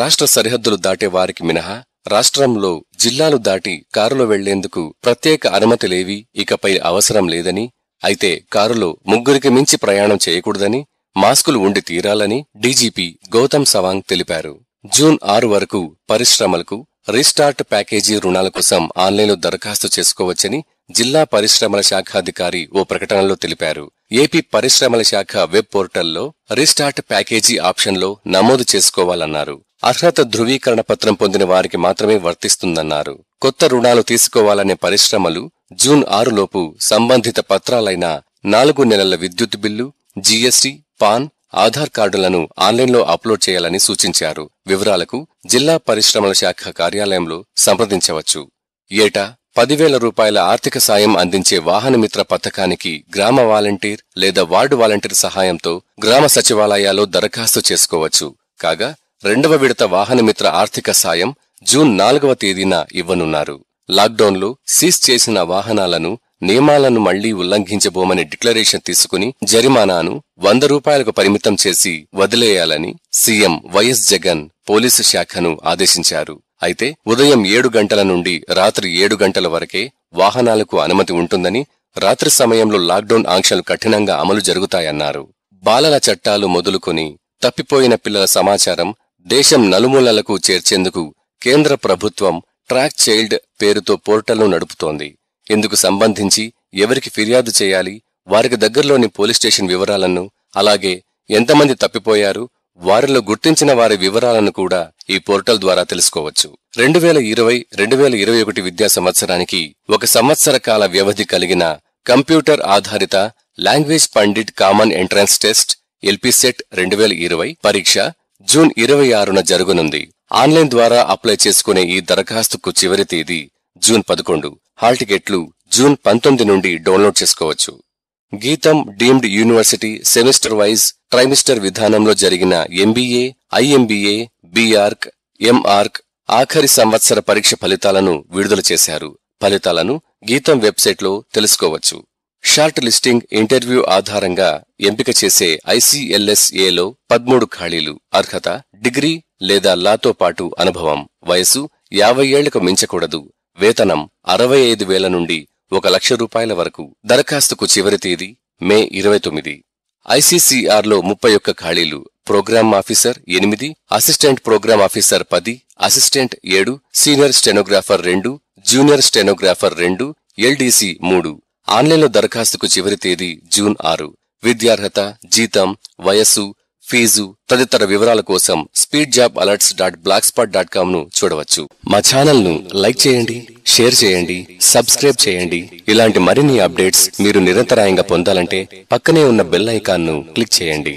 రాష్ట్ర సరిహద్దులు దాటే వారికి మినహా రాష్ట్రంలో జిల్లాలు దాటి కారులో వెళ్లేందుకు ప్రత్యేక అనుమతి లేవి ఇకపై అవసరం లేదని అయితే కారులో ముగ్గురికి మించి ప్రయాణం చేయకూడదని మాస్కులు ఉండి తీరాలని డీజీపీ గౌతమ్ సవాంగ్ తెలిపారు జూన్ ఆరు వరకు పరిశ్రమలకు రీస్టార్ట్ ప్యాకేజీ రుణాల కోసం ఆన్లైన్లో దరఖాస్తు చేసుకోవచ్చని జిల్లా పరిశ్రమల శాఖాధికారి ఓ ప్రకటనలో తెలిపారు ఏపీ పరిశ్రమల శాఖ వెబ్ పోర్టల్లో రీస్టార్ట్ ప్యాకేజీ ఆప్షన్లో నమోదు చేసుకోవాలన్నారు అర్హత ధృవీకరణ పత్రం పొందిన వారికి మాత్రమే వర్తిస్తుందన్నారు కొత్త రుణాలు తీసుకోవాలనే పరిశ్రమలు జూన్ ఆరులోపు సంబంధిత పత్రాలైన నాలుగు నెలల విద్యుత్ బిల్లు జీఎస్టీ పాన్ ఆధార్ కార్డులను ఆన్లైన్లో అప్లోడ్ చేయాలని సూచించారు వివరాలకు జిల్లా పరిశ్రమల శాఖ కార్యాలయంలో సంప్రదించవచ్చు ఏటా పదివేల రూపాయల ఆర్థిక సాయం అందించే వాహనమిత్ర పథకానికి గ్రామ వాలంటీర్ లేదా వార్డు వాలంటీర్ సహాయంతో గ్రామ సచివాలయాల్లో దరఖాస్తు చేసుకోవచ్చు కాగా రెండవ విడత వాహనమిత్ర ఆర్థిక సాయం జూన్ నాలుగవ తేదీన ఇవ్వనున్నారు లాక్డౌన్లో సీజ్ చేసిన వాహనాలను నియమాలను మళ్లీ ఉల్లంఘించబోమని డిక్లరేషన్ తీసుకుని జరిమానాను వంద రూపాయలకు పరిమితం చేసి వదిలేయాలని సీఎం వైఎస్ జగన్ పోలీసు శాఖను ఆదేశించారు అయితే ఉదయం ఏడు గంటల నుండి రాత్రి ఏడు గంటల వరకే వాహనాలకు అనుమతి ఉంటుందని రాత్రి సమయంలో లాక్డౌన్ ఆంక్షలు కఠినంగా అమలు జరుగుతాయన్నారు బాలల చట్టాలు మొదలుకొని తప్పిపోయిన పిల్లల సమాచారం దేశం నలుమూలలకు చేర్చేందుకు కేంద్ర ప్రభుత్వం ట్రాక్ చైల్డ్ పేరుతో పోర్టల్ను నడుపుతోంది ఇందుకు సంబంధించి ఎవరికి ఫిర్యాదు చేయాలి వారికి దగ్గరలోని పోలీస్ స్టేషన్ వివరాలను అలాగే ఎంతమంది తప్పిపోయారు వారిలో గుర్తించిన వారి వివరాలను కూడా ఈ పోర్టల్ ద్వారా తెలుసుకోవచ్చు రెండు వేల ఇరవై రెండు వేల ఇరవై ఒకటి విద్యా సంవత్సరానికి ఒక సంవత్సర కాల వ్యవధి కలిగిన కంప్యూటర్ ఆధారిత language pandit common entrance test LPCET రెండు వేల ఇరవై పరీక్ష జూన్ ఇరవై ఆరున జరగనుంది ఆన్లైన్ ద్వారా అప్లై చేసుకునే ఈ దరఖాస్తుకు చివరి తేదీ జూన్ పదకొండు హాల్ టికెట్లు జూన్ పంతొమ్మిది నుండి డౌన్లోడ్ చేసుకోవచ్చు GITAM deemed university semester wise trimester విధానంలో జరిగిన ఎంబీఏ ఐఎంబీఏ బీఆర్క్ ఎంఆర్క్ ఆఖరి సంవత్సర పరీక్ష ఫలితాలను విడుదల చేశారు ఫలితాలను గీతం వెబ్సైట్లో తెలుసుకోవచ్చు షార్ట్ లిస్టింగ్ ఇంటర్వ్యూ ఆధారంగా ఎంపిక చేసే ఐసీఎల్ఎస్ఏలో పదమూడు ఖాళీలు అర్హత డిగ్రీ లేదా లాతో పాటు అనుభవం వయసు యాభై ఏళ్లకు మించకూడదు వేతనం అరవై ఐదు వేల నుండి ఒక లక్ష రూపాయల వరకు దరఖాస్తుకు చివరి తేదీ మే ఇరవై తొమ్మిది ఐసీసీఆర్లో ముప్పై ఒక్క ఖాళీలు ప్రోగ్రామ్ ఆఫీసర్ ఎనిమిది అసిస్టెంట్ ప్రోగ్రామ్ ఆఫీసర్ పది అసిస్టెంట్ ఏడు సీనియర్ స్టెనోగ్రాఫర్ రెండు జూనియర్ స్టెనోగ్రాఫర్ రెండు ఎల్డీసీ మూడు ఆన్లైన్లో దరఖాస్తుకు చివరి తేదీ జూన్ ఆరు విద్యార్హత జీతం వయస్సు ఫీజు తదితర వివరాల కోసం speed job alerts dot blog spot dot com ను చూడవచ్చు మా ఛానల్ ను లైక్ చేయండి షేర్ చేయండి సబ్స్క్రైబ్ చేయండి ఇలాంటి మరిన్ని అప్డేట్స్ మీరు నిరంతరాయంగా పొందాలంటే పక్కనే ఉన్న బెల్ ఐకాన్ ను క్లిక్ చేయండి